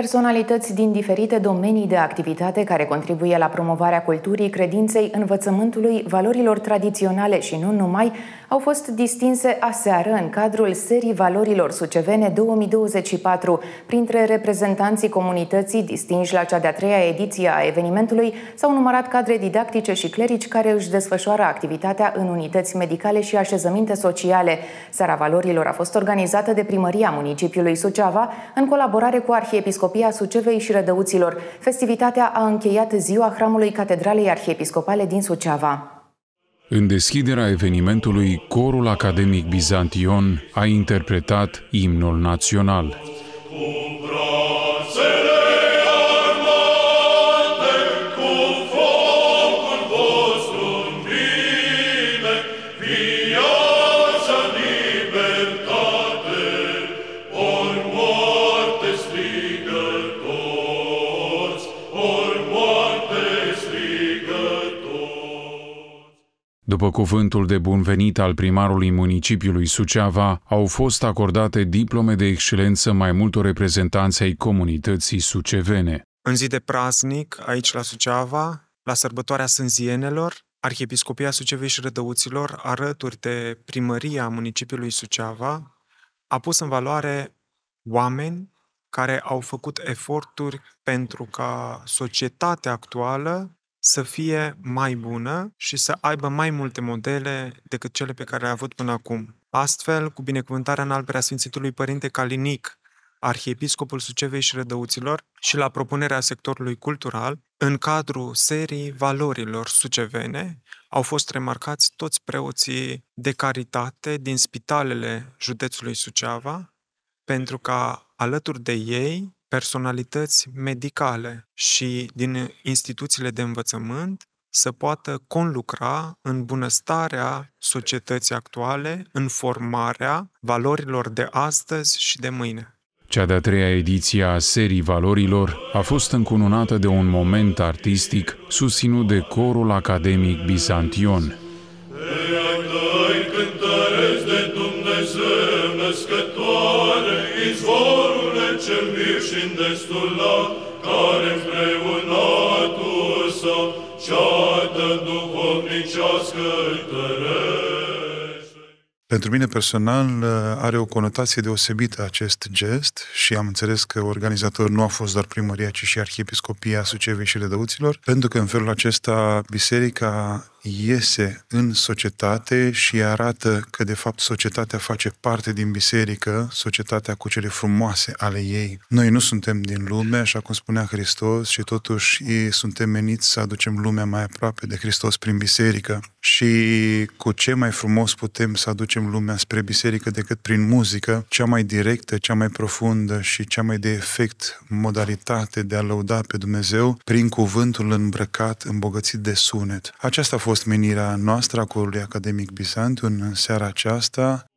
Personalități din diferite domenii de activitate care contribuie la promovarea culturii, credinței, învățământului, valorilor tradiționale și nu numai, au fost distinse aseară în cadrul serii valorilor sucevene 2024. Printre reprezentanții comunității distinși la cea de-a treia ediție a evenimentului s-au numărat cadre didactice și clerici care își desfășoară activitatea în unități medicale și așezăminte sociale. Seara valorilor a fost organizată de primăria municipiului Suceava în colaborare cu arhiepiscopul Arhiepiscopia Sucevei și Rădăuților. Festivitatea a încheiat ziua hramului Catedralei Arhiepiscopale din Suceava. În deschiderea evenimentului, corul academic bizantion a interpretat imnul național. După cuvântul de bun venit al primarului municipiului Suceava, au fost acordate diplome de excelență mai multor reprezentanți ai comunității sucevene. În zi de praznic, aici la Suceava, la sărbătoarea Sânzienelor, Arhiepiscopia Sucevei și Rădăuților, arături de primăria municipiului Suceava, a pus în valoare oameni care au făcut eforturi pentru ca societatea actuală să fie mai bună și să aibă mai multe modele decât cele pe care le-a avut până acum. Astfel, cu binecuvântarea în alberea Sfințitului Părinte Calinic, Arhiepiscopul Sucevei și Rădăuților și la propunerea sectorului cultural, în cadrul serii valorilor sucevene, au fost remarcați toți preoții de caritate din spitalele județului Suceava, pentru ca alături de ei personalități medicale și din instituțiile de învățământ să poată conlucra în bunăstarea societății actuale, în formarea valorilor de astăzi și de mâine. Cea de-a treia ediție a serii valorilor a fost încununată de un moment artistic susținut de corul academic Bizantion. Ei, de Dumnezeu născătoare, izvorul cel și care împreună tu ceată duhovnicească pentru mine personal uh, are o conotație deosebită acest gest și am înțeles că organizator nu a fost doar primăria, ci și arhiepiscopia Sucevei și Redăuților, pentru că în felul acesta biserica iese în societate și arată că, de fapt, societatea face parte din biserică, societatea cu cele frumoase ale ei. Noi nu suntem din lume, așa cum spunea Hristos, și totuși suntem meniți să aducem lumea mai aproape de Hristos prin biserică. Și cu ce mai frumos putem să aducem lumea spre biserică decât prin muzică, cea mai directă, cea mai profundă și cea mai de efect modalitate de a lăuda pe Dumnezeu prin cuvântul îmbrăcat, îmbogățit de sunet. Aceasta a fost menirea noastră a corului academic Bizantiu în seara aceasta.